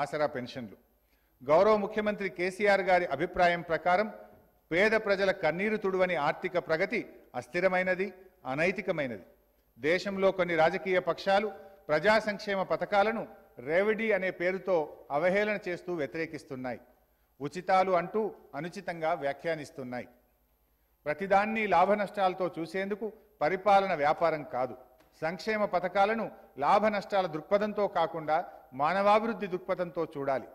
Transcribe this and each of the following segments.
ఆసరా పెన్షన్లు గౌరవ ముఖ్యమంత్రి కేసీఆర్ గారి అభిప్రాయం ప్రకారం పేద ప్రజల కన్నీరు తుడువని ఆర్థిక ప్రగతి అస్థిరమైనది అనైతికమైనది దేశంలో కొన్ని రాజకీయ పక్షాలు ప్రజా సంక్షేమ పథకాలను రేవడి అనే పేరుతో అవహేళన చేస్తూ వ్యతిరేకిస్తున్నాయి ఉచితాలు అంటూ అనుచితంగా వ్యాఖ్యానిస్తున్నాయి ప్రతిదాన్ని లాభ నష్టాలతో చూసేందుకు పరిపాలన వ్యాపారం కాదు సంక్షేమ పథకాలను లాభ నష్టాల దృక్పథంతో కాకుండా మానవాభివృద్ధి దృక్పథంతో చూడాలి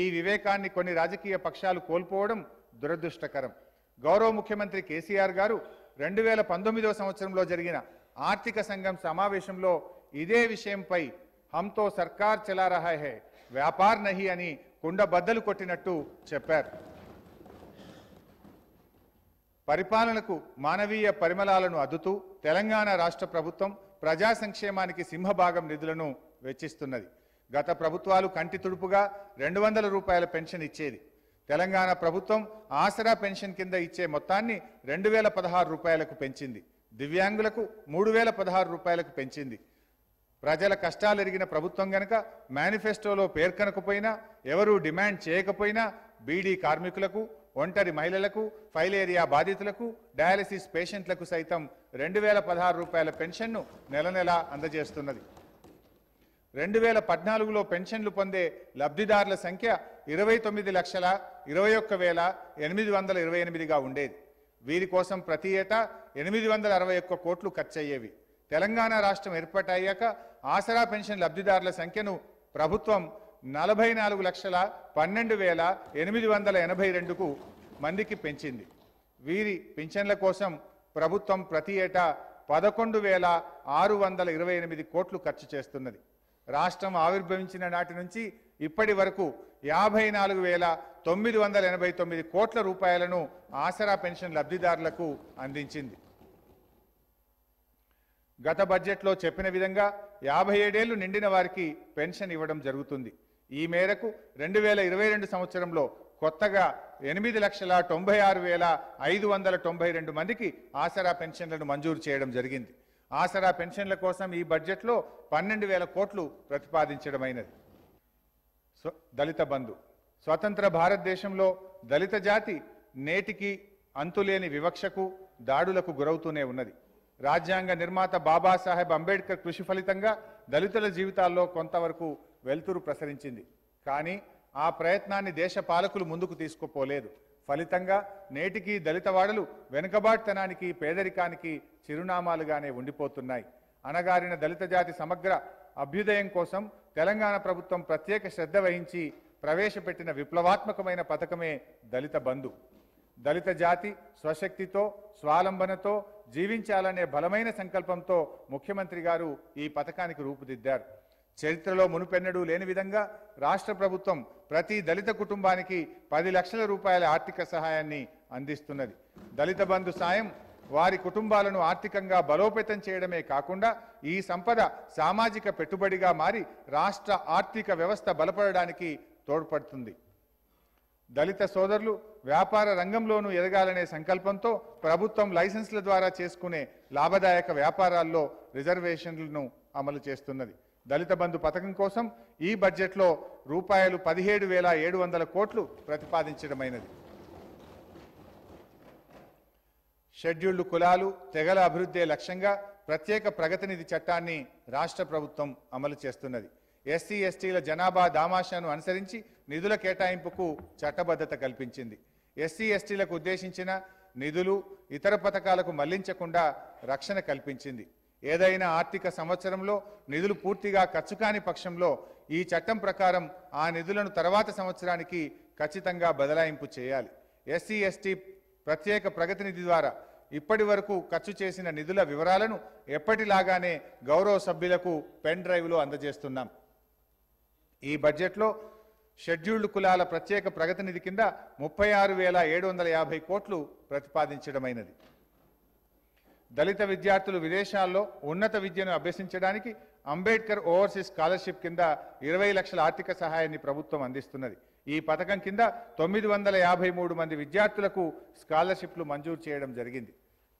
ఈ వివేకాన్ని కొన్ని రాజకీయ పక్షాలు కోల్పోవడం దురదృష్టకరం గౌరవ ముఖ్యమంత్రి కేసీఆర్ గారు రెండు వేల పంతొమ్మిదవ సంవత్సరంలో జరిగిన ఆర్థిక సంఘం సమావేశంలో ఇదే విషయంపై హంతో సర్కార్ చలా రహా హే వ్యాపార్ నహి అని కుండ బద్దలు కొట్టినట్టు చెప్పారు పరిపాలనకు మానవీయ పరిమళాలను అద్దుతూ తెలంగాణ రాష్ట్ర ప్రభుత్వం ప్రజా సంక్షేమానికి సింహభాగం నిధులను వెచ్చిస్తున్నది గత ప్రభుత్వాలు కంటి తుడుపుగా రెండు వందల రూపాయల పెన్షన్ ఇచ్చేది తెలంగాణ ప్రభుత్వం ఆసరా పెన్షన్ కింద ఇచ్చే మొత్తాన్ని రెండు వేల పదహారు రూపాయలకు పెంచింది దివ్యాంగులకు మూడు వేల పదహారు రూపాయలకు పెంచింది ప్రజల కష్టాలు ఎరిగిన ప్రభుత్వం గనక మేనిఫెస్టోలో పేర్కొనకపోయినా ఎవరూ డిమాండ్ చేయకపోయినా బీడీ కార్మికులకు ఒంటరి మహిళలకు ఫైలేరియా బాధితులకు డయాలసిస్ పేషెంట్లకు సైతం రెండు వేల పదహారు రూపాయల పెన్షన్ను నెల నెలా అందజేస్తున్నది రెండు వేల పద్నాలుగులో పెన్షన్లు పొందే లబ్ధిదారుల సంఖ్య ఇరవై తొమ్మిది లక్షల ఇరవై ఒక్క వేల ఎనిమిది వందల ఇరవై ఎనిమిదిగా ఉండేది వీరి కోసం ప్రతి ఏటా ఎనిమిది వందల అరవై ఒక్క కోట్లు ఖర్చయ్యేవి తెలంగాణ రాష్ట్రం ఏర్పాటయ్యాక ఆసరా పెన్షన్ లబ్ధిదారుల సంఖ్యను ప్రభుత్వం నలభై నాలుగు లక్షల పన్నెండు వేల ఎనిమిది వందల ఎనభై రెండుకు మందికి పెంచింది వీరి పెన్షన్ల కోసం ప్రభుత్వం ప్రతి ఏటా పదకొండు వేల ఆరు వందల ఇరవై ఎనిమిది కోట్లు ఖర్చు చేస్తున్నది రాష్ట్రం ఆవిర్భవించిన నాటి నుంచి ఇప్పటి వరకు యాభై నాలుగు వేల తొమ్మిది వందల ఎనభై తొమ్మిది కోట్ల రూపాయలను ఆసరా పెన్షన్ లబ్ధిదారులకు అందించింది గత బడ్జెట్లో చెప్పిన విధంగా యాభై ఏడేళ్లు నిండిన వారికి పెన్షన్ ఇవ్వడం జరుగుతుంది ఈ మేరకు రెండు వేల ఇరవై రెండు సంవత్సరంలో కొత్తగా ఎనిమిది లక్షల తొంభై ఆరు వేల ఐదు వందల తొంభై రెండు మందికి ఆసరా పెన్షన్లను మంజూరు చేయడం జరిగింది ఆసరా పెన్షన్ల కోసం ఈ బడ్జెట్లో పన్నెండు వేల కోట్లు ప్రతిపాదించడమైనది దళిత బంధు స్వతంత్ర భారతదేశంలో దళిత జాతి నేటికి అంతులేని వివక్షకు దాడులకు గురవుతూనే ఉన్నది రాజ్యాంగ నిర్మాత బాబాసాహెబ్ అంబేద్కర్ కృషి ఫలితంగా దళితుల జీవితాల్లో కొంతవరకు వెలుతురు ప్రసరించింది కానీ ఆ ప్రయత్నాన్ని దేశ పాలకులు ముందుకు తీసుకుపోలేదు ఫలితంగా నేటికీ దళితవాడలు వెనుకబాటుతనానికి పేదరికానికి చిరునామాలుగానే ఉండిపోతున్నాయి అనగారిన దళిత జాతి సమగ్ర అభ్యుదయం కోసం తెలంగాణ ప్రభుత్వం ప్రత్యేక శ్రద్ధ వహించి ప్రవేశపెట్టిన విప్లవాత్మకమైన పథకమే దళిత బంధు దళిత జాతి స్వశక్తితో స్వాలంబనతో జీవించాలనే బలమైన సంకల్పంతో ముఖ్యమంత్రి గారు ఈ పథకానికి రూపుదిద్దారు చరిత్రలో మునుపెన్నడూ లేని విధంగా రాష్ట్ర ప్రభుత్వం ప్రతి దళిత కుటుంబానికి పది లక్షల రూపాయల ఆర్థిక సహాయాన్ని అందిస్తున్నది దళిత బంధు సాయం వారి కుటుంబాలను ఆర్థికంగా బలోపేతం చేయడమే కాకుండా ఈ సంపద సామాజిక పెట్టుబడిగా మారి రాష్ట్ర ఆర్థిక వ్యవస్థ బలపడడానికి తోడ్పడుతుంది దళిత సోదరులు వ్యాపార రంగంలోనూ ఎదగాలనే సంకల్పంతో ప్రభుత్వం లైసెన్స్ల ద్వారా చేసుకునే లాభదాయక వ్యాపారాల్లో రిజర్వేషన్లను అమలు చేస్తున్నది దళిత బంధు పథకం కోసం ఈ బడ్జెట్లో రూపాయలు పదిహేడు వేల ఏడు వందల కోట్లు ప్రతిపాదించడమైనది షెడ్యూల్డ్ కులాలు తెగల అభివృద్ధే లక్ష్యంగా ప్రత్యేక ప్రగతినిధి చట్టాన్ని రాష్ట్ర ప్రభుత్వం అమలు చేస్తున్నది ఎస్సీ ఎస్టీల జనాభా దామాషాను అనుసరించి నిధుల కేటాయింపుకు చట్టబద్ధత కల్పించింది ఎస్సీ ఎస్టీలకు ఉద్దేశించిన నిధులు ఇతర పథకాలకు మళ్లించకుండా రక్షణ కల్పించింది ఏదైనా ఆర్థిక సంవత్సరంలో నిధులు పూర్తిగా ఖర్చు కాని పక్షంలో ఈ చట్టం ప్రకారం ఆ నిధులను తర్వాత సంవత్సరానికి ఖచ్చితంగా బదలాయింపు చేయాలి ఎస్సీ ఎస్టీ ప్రత్యేక ప్రగతి నిధి ద్వారా ఇప్పటి వరకు ఖర్చు చేసిన నిధుల వివరాలను ఎప్పటిలాగానే గౌరవ సభ్యులకు పెన్ డ్రైవ్లో అందజేస్తున్నాం ఈ బడ్జెట్లో షెడ్యూల్డ్ కులాల ప్రత్యేక ప్రగతి నిధి కింద ముప్పై ఆరు వేల ఏడు వందల యాభై కోట్లు ప్రతిపాదించడమైనది దళిత విద్యార్థులు విదేశాల్లో ఉన్నత విద్యను అభ్యసించడానికి అంబేద్కర్ ఓవర్సీస్ స్కాలర్షిప్ కింద ఇరవై లక్షల ఆర్థిక సహాయాన్ని ప్రభుత్వం అందిస్తున్నది ఈ పథకం కింద తొమ్మిది వందల యాభై మూడు మంది విద్యార్థులకు స్కాలర్షిప్లు మంజూరు చేయడం జరిగింది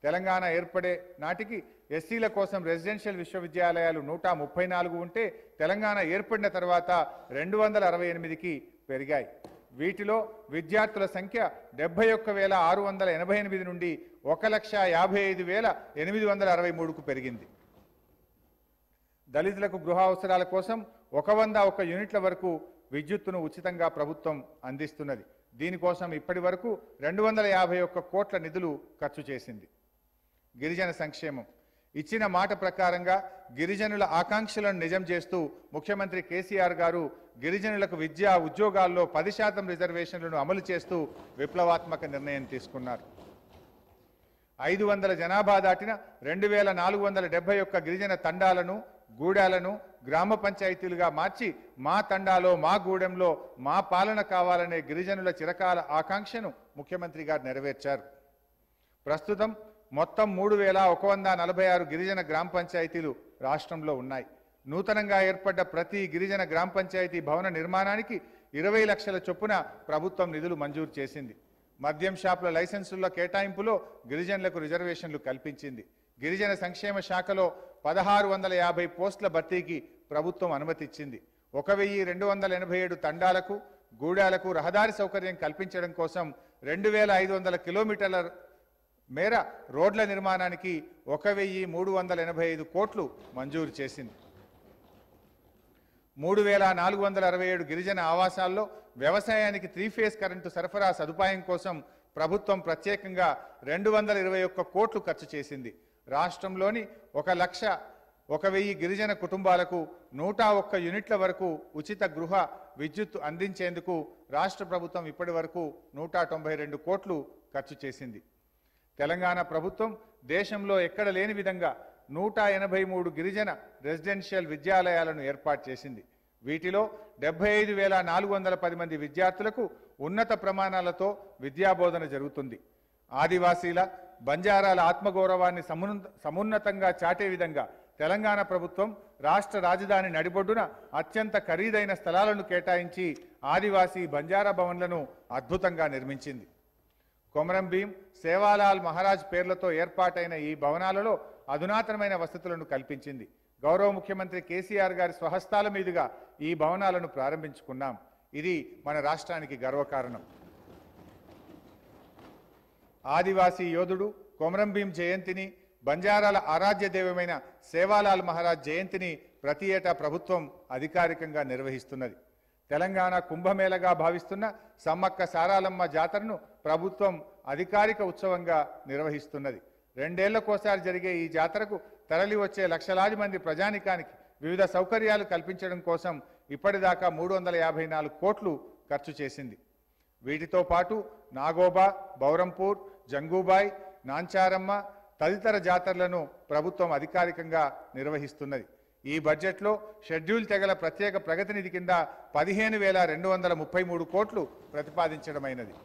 తెలంగాణ ఏర్పడే నాటికి ఎస్సీల కోసం రెసిడెన్షియల్ విశ్వవిద్యాలయాలు నూట ముప్పై నాలుగు ఉంటే తెలంగాణ ఏర్పడిన తర్వాత రెండు వందల అరవై ఎనిమిదికి పెరిగాయి వీటిలో విద్యార్థుల సంఖ్య డెబ్బై ఒక్క వేల ఆరు వందల ఎనభై ఎనిమిది నుండి ఒక లక్ష యాభై ఐదు వేల ఎనిమిది వందల అరవై మూడుకు పెరిగింది దళితులకు గృహ అవసరాల కోసం ఒక వంద ఒక యూనిట్ల వరకు విద్యుత్తును ఉచితంగా ప్రభుత్వం అందిస్తున్నది దీనికోసం ఇప్పటి వరకు రెండు వందల యాభై ఒక్క కోట్ల నిధులు ఖర్చు చేసింది గిరిజన సంక్షేమం ఇచ్చిన మాట ప్రకారంగా గిరిజనుల ఆకాంక్షలను నిజం చేస్తూ ముఖ్యమంత్రి కేసీఆర్ గారు గిరిజనులకు విద్య ఉద్యోగాల్లో పది శాతం రిజర్వేషన్లను అమలు చేస్తూ విప్లవాత్మక నిర్ణయం తీసుకున్నారు ఐదు వందల జనాభా దాటిన రెండు వేల నాలుగు వందల డెబ్బై ఒక్క గిరిజన తండాలను గూడాలను గ్రామ పంచాయతీలుగా మార్చి మా తండాలో మా గూడెంలో మా పాలన కావాలనే గిరిజనుల చిరకాల ఆకాంక్షను ముఖ్యమంత్రి గారు నెరవేర్చారు ప్రస్తుతం మొత్తం మూడు వేల ఒక వంద నలభై ఆరు గిరిజన గ్రామ పంచాయతీలు రాష్ట్రంలో ఉన్నాయి నూతనంగా ఏర్పడ్డ ప్రతి గిరిజన గ్రామ పంచాయతీ భవన నిర్మాణానికి ఇరవై లక్షల చొప్పున ప్రభుత్వం నిధులు మంజూరు చేసింది మద్యం షాపుల లైసెన్సుల కేటాయింపులో గిరిజనులకు రిజర్వేషన్లు కల్పించింది గిరిజన సంక్షేమ శాఖలో పదహారు వందల యాభై పోస్టుల భర్తీకి ప్రభుత్వం అనుమతిచ్చింది ఒక వెయ్యి రెండు వందల ఎనభై ఏడు తండాలకు గూడాలకు రహదారి సౌకర్యం కల్పించడం కోసం రెండు వేల ఐదు వందల కిలోమీటర్ల మేర రోడ్ల నిర్మాణానికి ఒక వెయ్యి మూడు వందల ఎనభై ఐదు కోట్లు మంజూరు చేసింది మూడు వేల నాలుగు వందల అరవై ఏడు గిరిజన ఆవాసాల్లో వ్యవసాయానికి త్రీ ఫేజ్ కరెంటు సరఫరా సదుపాయం కోసం ప్రభుత్వం ప్రత్యేకంగా రెండు వందల ఇరవై ఒక్క కోట్లు ఖర్చు చేసింది రాష్ట్రంలోని ఒక లక్ష ఒక వెయ్యి గిరిజన కుటుంబాలకు నూట ఒక్క యూనిట్ల వరకు ఉచిత గృహ విద్యుత్ అందించేందుకు రాష్ట్ర ప్రభుత్వం ఇప్పటి వరకు నూట తొంభై రెండు కోట్లు ఖర్చు చేసింది తెలంగాణ ప్రభుత్వం దేశంలో ఎక్కడ లేని విధంగా నూట ఎనభై మూడు గిరిజన రెసిడెన్షియల్ విద్యాలయాలను ఏర్పాటు చేసింది వీటిలో డెబ్బై ఐదు వేల నాలుగు వందల పది మంది విద్యార్థులకు ఉన్నత ప్రమాణాలతో విద్యాబోధన జరుగుతుంది ఆదివాసీల బంజారాల ఆత్మగౌరవాన్ని సమున్నతంగా చాటే విధంగా తెలంగాణ ప్రభుత్వం రాష్ట్ర రాజధాని నడిబొడ్డున అత్యంత ఖరీదైన స్థలాలను కేటాయించి ఆదివాసీ బంజారా భవన్లను అద్భుతంగా నిర్మించింది కొమరం భీం సేవాలాల్ మహారాజ్ పేర్లతో ఏర్పాటైన ఈ భవనాలలో అధునాతనమైన వసతులను కల్పించింది గౌరవ ముఖ్యమంత్రి కేసీఆర్ గారి స్వహస్తాల మీదుగా ఈ భవనాలను ప్రారంభించుకున్నాం ఇది మన రాష్ట్రానికి గర్వకారణం ఆదివాసీ యోధుడు కొమరం భీం జయంతిని బంజారాల ఆరాధ్య దైవమైన సేవాలాల్ మహారాజ్ జయంతిని ప్రతి ఏటా ప్రభుత్వం అధికారికంగా నిర్వహిస్తున్నది తెలంగాణ కుంభమేళగా భావిస్తున్న సమ్మక్క సారాలమ్మ జాతరను ప్రభుత్వం అధికారిక ఉత్సవంగా నిర్వహిస్తున్నది రెండేళ్లకోసారి జరిగే ఈ జాతరకు తరలి వచ్చే లక్షలాది మంది ప్రజానికానికి వివిధ సౌకర్యాలు కల్పించడం కోసం ఇప్పటిదాకా మూడు వందల యాభై నాలుగు కోట్లు ఖర్చు చేసింది వీటితో పాటు నాగోబా బౌరంపూర్ జంగూబాయ్ నాంచారమ్మ తదితర జాతరలను ప్రభుత్వం అధికారికంగా నిర్వహిస్తున్నది ఈ బడ్జెట్లో షెడ్యూల్ తెగల ప్రత్యేక ప్రగతి నిధి కింద పదిహేను వేల రెండు వందల ముప్పై మూడు కోట్లు ప్రతిపాదించడమైనది